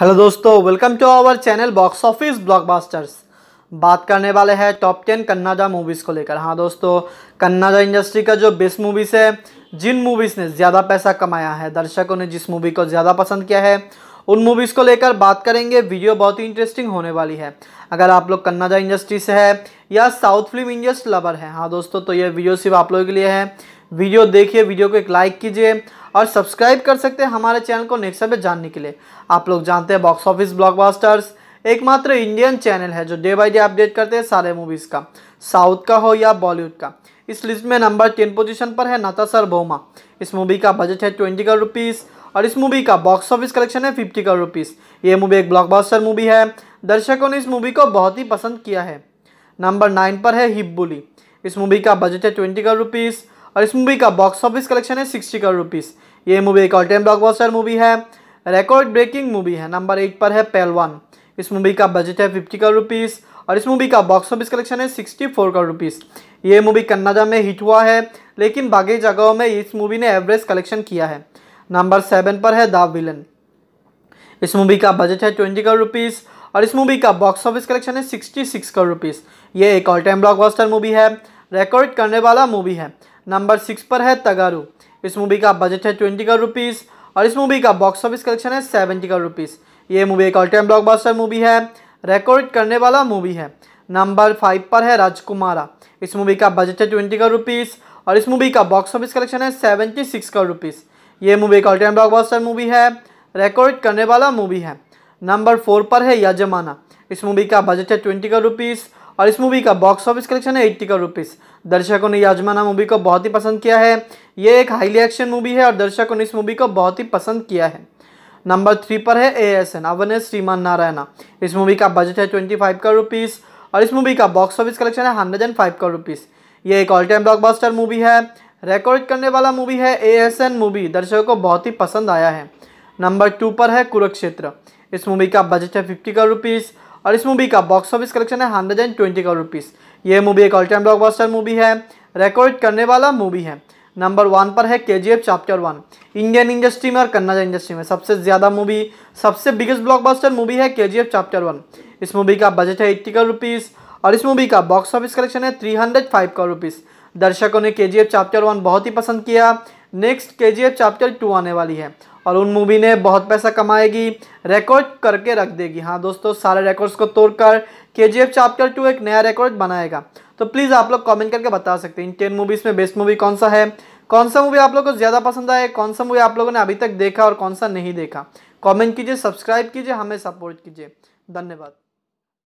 hello दोस्तों welcome to our channel box office blockbusters बात करने वाले हैं टॉप टेन कन्नाडा मूवीज़ को लेकर हाँ दोस्तों कन्नाडा इंडस्ट्री का जो बेस्ट मूवीज़ है जिन मूवीज़ ने ज़्यादा पैसा कमाया है दर्शकों ने जिस मूवी को ज़्यादा पसंद किया है उन मूवीज़ को लेकर बात करेंगे वीडियो बहुत ही इंटरेस्टिंग होने वाली है अगर आप लोग कन्नाडा इंडस्ट्री से है या साउथ फिल्म इंडस्ट्री लवर है हाँ दोस्तों तो ये वीडियो सिर्फ आप लोगों के लिए है वीडियो देखिए वीडियो को एक लाइक कीजिए और सब्सक्राइब कर सकते हैं हमारे चैनल को नेक्स्ट पे जानने के लिए आप लोग जानते हैं बॉक्स ऑफिस ब्लॉकबस्टर्स एकमात्र इंडियन चैनल है जो डे बाई डे अपडेट करते हैं सारे मूवीज़ का साउथ का हो या बॉलीवुड का इस लिस्ट में नंबर टेन पोजीशन पर है नतासर सर इस मूवी का बजट है ट्वेंटी करोड़ रुपीज़ और इस मूवी का बॉक्स ऑफिस कलेक्शन है फिफ्टी करोड़ रुपीज़ ये मूवी एक ब्लॉकबस्टर मूवी है दर्शकों ने इस मूवी को बहुत ही पसंद किया है नंबर नाइन पर है हिब्बुली इस मूवी का बजट है ट्वेंटी करोड़ रुपीज़ और इस मूवी का बॉक्स ऑफिस कलेक्शन है सिक्सटी करोड़ रुपीज़ ये मूवी एक ऑल टाइम ब्लॉकबस्टर मूवी है रिकॉर्ड ब्रेकिंग मूवी है नंबर एट पर है पहलवान इस मूवी का बजट है फिफ्टी करोड़ रुपीज़ और इस मूवी का बॉक्स ऑफिस कलेक्शन है सिक्सटी फोर करोड़ रुपीज़ ये मूवी कन्नाडा में हिट हुआ है लेकिन बाकी जगहों में इस मूवी ने एवरेज कलेक्शन किया है नंबर सेवन पर है द विलन इस मूवी का बजट है ट्वेंटी करोड़ रुपीज़ और इस मूवी का बॉक्स ऑफिस कलेक्शन है सिक्सटी सिक्स करोड़ रुपीज़ ये एक ऑल टाइम ब्लॉकबस्टर मूवी है रिकॉर्ड करने वाला मूवी है नंबर सिक्स पर है तगारू इस मूवी का बजट है ट्वेंटी करोड़ रुपीज़ और इस मूवी का बॉक्स ऑफिस कलेक्शन है सेवेंटी करोड़ रुपीज़ ये मूवी एक ऑल टाइम बास्टर मूवी है रिकॉर्ड करने वाला मूवी है नंबर फाइव पर है राजकुमारा इस मूवी का बजट है ट्वेंटी करोड़ रुपीज़ और इस मूवी का बॉक्स ऑफिस कलेक्शन है सेवेंटी सिक्स करोड़ रुपीज़ ये मूवी एक ऑल टाइम बास्टर मूवी है रिकॉर्ड करने वाला मूवी है नंबर फोर पर है यजमाना इस मूवी का बजट है ट्वेंटी करोड़ रुपीज़ और इस मूवी का बॉक्स ऑफिस कलेक्शन है एट्टी करोड़ रुपीज़ दर्शकों ने यजमाना मूवी को बहुत ही पसंद किया है ये एक हाईली एक्शन मूवी है और दर्शकों ने इस मूवी को बहुत ही पसंद किया है नंबर थ्री पर है ए एस एन अवन श्रीमान नारायणा इस मूवी का बजट है ट्वेंटी फाइव करोड़ रुपीज़ और इस मूवी का बॉक्स ऑफिस कलेक्शन है hundred and five crore rupees ये एक ऑल टाइम ब्लॉकबस्टर मूवी है रिकॉर्ड करने वाला मूवी है ए एस एन मूवी दर्शकों को बहुत ही पसंद आया है नंबर टू पर है कुरुक्षेत्र इस मूवी का बजट है फिफ्टी का रुपीज़ और इस मूवी का बॉक्स ऑफिस कलेक्शन है हंड्रेड एंड ट्वेंटी का रुपीज़ ये मूवी एक ऑल टाइम ब्लॉकबस्टर मूवी है रिकॉर्ड करने वाला मूवी है नंबर वन पर है K G F chapter one Indian industry में और कन्नड़ इंडस्ट्री में सबसे ज़्यादा मूवी सबसे बिगेस्ट ब्लॉकबस्टर मूवी है K G F chapter one इस मूवी का बजट है एट्टी का रुपीज़ और इस मूवी का बॉक्स ऑफिस कलेक्शन है थ्री हंड्रेड फाइव का रुपीज़ दर्शकों ने के जी एफ चैप्टर वन बहुत ही पसंद किया नेक्स्ट के जी एफ चैप्टर टू आने वाली है और उन मूवी ने बहुत पैसा कमाएगी रिकॉर्ड करके रख देगी हाँ दोस्तों सारे रिकॉर्ड्स को तोड़कर के जी एफ चैप्टर टू एक नया रिकॉर्ड बनाएगा तो प्लीज़ आप लोग कमेंट करके बता सकते हैं इन टेन मूवीज़ में बेस्ट मूवी कौन सा है कौन सा मूवी आप लोग को ज़्यादा पसंद आए कौन सा मूवी आप लोगों ने अभी तक देखा और कौन सा नहीं देखा कॉमेंट कीजिए सब्सक्राइब कीजिए हमें सपोर्ट कीजिए धन्यवाद